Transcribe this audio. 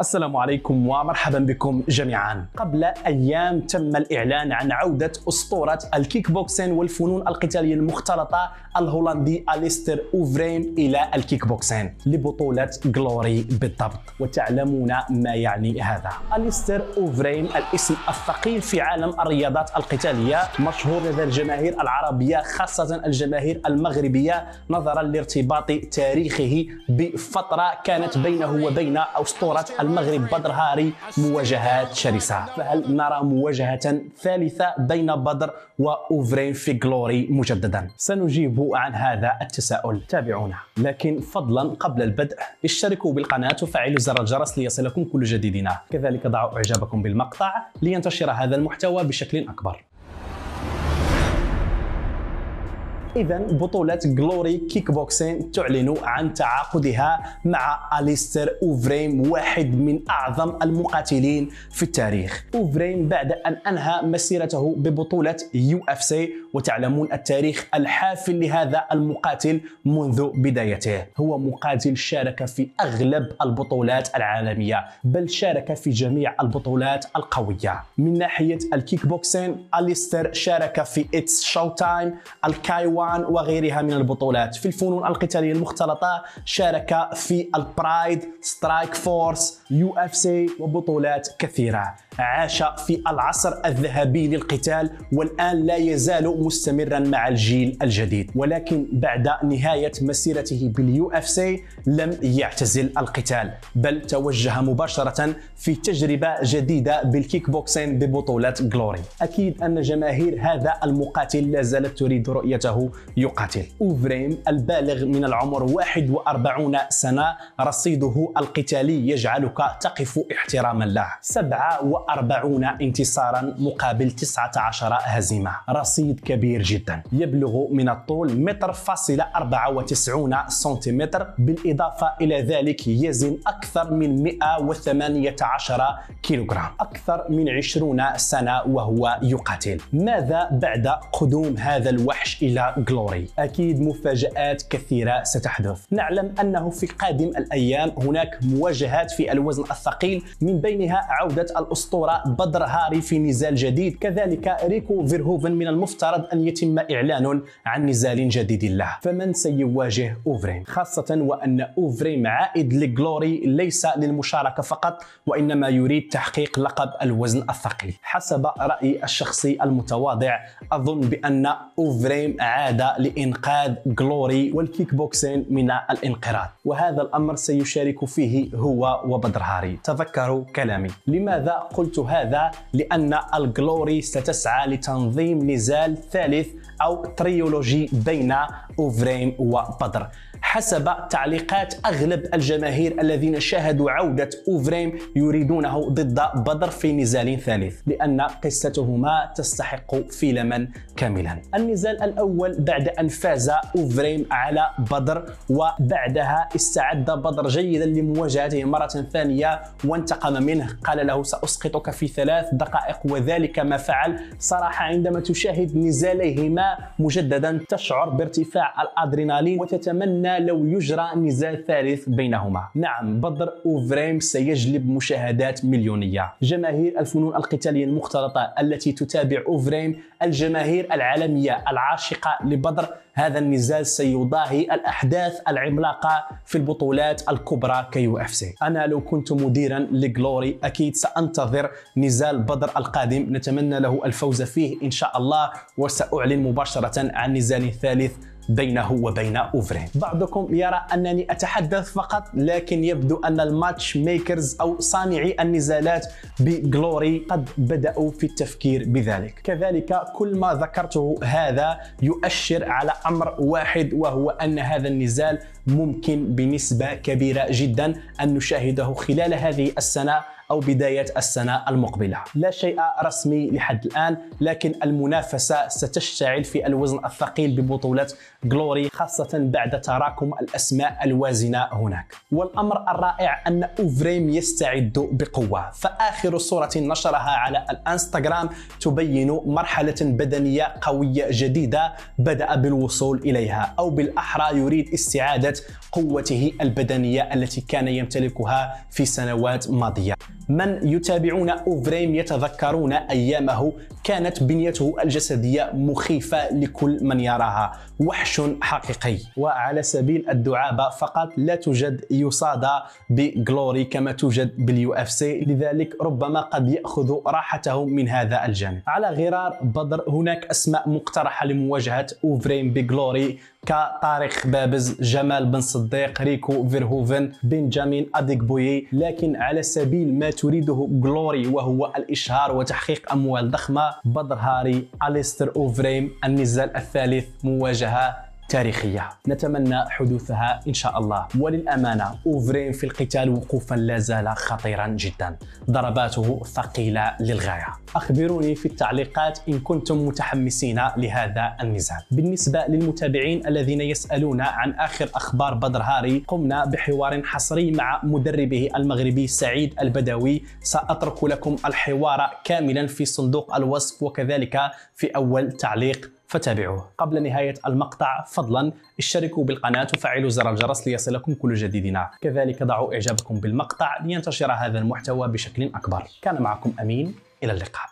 السلام عليكم ومرحبا بكم جميعا قبل ايام تم الاعلان عن عوده اسطوره الكيك بوكسين والفنون القتاليه المختلطه الهولندي اليستر اوفرين الى الكيك بوكسين لبطوله جلوري بالضبط وتعلمون ما يعني هذا اليستر اوفرين الاسم الثقيل في عالم الرياضات القتاليه مشهور لدى الجماهير العربيه خاصه الجماهير المغربيه نظرا لارتباط تاريخه بفتره كانت بينه وبين اسطوره المغرب بدر هاري مواجهات شرسة فهل نرى مواجهة ثالثة بين بدر وأوفرين في غلوري مجددا سنجيب عن هذا التساؤل تابعونا لكن فضلا قبل البدء اشتركوا بالقناة وفعلوا زر الجرس ليصلكم كل جديدنا كذلك ضعوا إعجابكم بالمقطع لينتشر هذا المحتوى بشكل أكبر اذا بطوله جلوري كيك بوكسين تعلن عن تعاقدها مع اليستر اوفريم واحد من اعظم المقاتلين في التاريخ اوفريم بعد ان انهى مسيرته ببطوله يو اف سي وتعلمون التاريخ الحافل لهذا المقاتل منذ بدايته هو مقاتل شارك في اغلب البطولات العالميه بل شارك في جميع البطولات القويه من ناحيه الكيك بوكسين اليستر شارك في اتس شو تايم الكايوا الوان وغيرها من البطولات في الفنون القتاليه المختلطه شارك في البرايد سترايك فورس يو اف سي وبطولات كثيره عاش في العصر الذهبي للقتال والآن لا يزال مستمرا مع الجيل الجديد ولكن بعد نهاية مسيرته باليو اف سي لم يعتزل القتال بل توجه مباشرة في تجربة جديدة بالكيك بوكسين ببطولة جلوري أكيد أن جماهير هذا المقاتل لا زالت تريد رؤيته يقاتل أوفريم البالغ من العمر 41 سنة رصيده القتالي يجعلك تقف احتراما له 47 40 انتصارا مقابل 19 هزيمة رصيد كبير جدا يبلغ من الطول متر فاصلة 94 سنتيمتر بالإضافة إلى ذلك يزن أكثر من 118 كيلوغرام أكثر من 20 سنة وهو يقاتل ماذا بعد قدوم هذا الوحش إلى جلوري؟ أكيد مفاجآت كثيرة ستحدث نعلم أنه في قادم الأيام هناك مواجهات في الوزن الثقيل من بينها عودة الأسطورة الأسطورة بدر هاري في نزال جديد كذلك ريكو فيرهوفن من المفترض أن يتم إعلان عن نزال جديد له فمن سيواجه أوفريم خاصة وأن أوفريم عائد لجلوري ليس للمشاركة فقط وإنما يريد تحقيق لقب الوزن الثقيل حسب رأيي الشخصي المتواضع أظن بأن أوفريم عاد لإنقاذ جلوري والكيك بوكسين من الانقراض وهذا الأمر سيشارك فيه هو وبدر هاري تذكروا كلامي لماذا قلت هذا لأن الجلوري ستسعى لتنظيم نزال ثالث أو تريولوجي بين أوفريم وبدر حسب تعليقات أغلب الجماهير الذين شاهدوا عودة أوفريم يريدونه ضد بدر في نزال ثالث لأن قصتهما تستحق فيلما كاملا النزال الأول بعد أن فاز أوفريم على بدر وبعدها استعد بدر جيدا لمواجهته مرة ثانية وانتقم منه قال له سأسقط يسقطك في ثلاث دقائق وذلك ما فعل صراحة عندما تشاهد نزاليهما مجددا تشعر بارتفاع الأدرينالين وتتمنى لو يجرى نزال ثالث بينهما نعم بدر أوفريم سيجلب مشاهدات مليونية جماهير الفنون القتالية المختلطة التي تتابع أوفريم الجماهير العالمية العاشقة لبدر هذا النزال سيضاهي الأحداث العملاقة في البطولات الكبرى كيو اف سي أنا لو كنت مديرا لجلوري أكيد سأنتظر ننتظر نزال بدر القادم نتمنى له الفوز فيه إن شاء الله وسأعلن مباشرة عن نزال ثالث بينه وبين اوفرين بعضكم يرى انني اتحدث فقط لكن يبدو ان الماتش ميكرز او صانعي النزالات بجلوري قد بداوا في التفكير بذلك كذلك كل ما ذكرته هذا يؤشر على امر واحد وهو ان هذا النزال ممكن بنسبه كبيره جدا ان نشاهده خلال هذه السنه أو بداية السنة المقبلة لا شيء رسمي لحد الآن لكن المنافسة ستشتعل في الوزن الثقيل ببطولة جلوري خاصة بعد تراكم الأسماء الوازنة هناك والأمر الرائع أن أوفريم يستعد بقوة فآخر صورة نشرها على الانستغرام تبين مرحلة بدنية قوية جديدة بدأ بالوصول إليها أو بالأحرى يريد استعادة قوته البدنية التي كان يمتلكها في سنوات ماضية من يتابعون أوفريم يتذكرون أيامه كانت بنيته الجسدية مخيفة لكل من يراها وحش حقيقي وعلى سبيل الدعابة فقط لا توجد يصادى بجلوري كما توجد باليو اف سي لذلك ربما قد يأخذ راحته من هذا الجانب على غرار بدر هناك أسماء مقترحة لمواجهة أوفريم بجلوري كطارق خبابز جمال بن صديق ريكو فيرهوفن بنجامين أديكبويي لكن على سبيل ما تريده غلوري وهو الإشهار وتحقيق أموال ضخمة بدر هاري أليستر أوفريم النزال الثالث مواجهة تاريخية نتمنى حدوثها إن شاء الله وللأمانة أوفرين في القتال وقوفا لا زال خطيرا جدا ضرباته ثقيلة للغاية أخبروني في التعليقات إن كنتم متحمسين لهذا النزال بالنسبة للمتابعين الذين يسألون عن آخر أخبار بدر هاري قمنا بحوار حصري مع مدربه المغربي سعيد البدوي سأترك لكم الحوار كاملا في صندوق الوصف وكذلك في أول تعليق فتابعوه قبل نهاية المقطع فضلا اشتركوا بالقناة وفعلوا زر الجرس ليصلكم كل جديدنا كذلك ضعوا إعجابكم بالمقطع لينتشر هذا المحتوى بشكل أكبر كان معكم أمين إلى اللقاء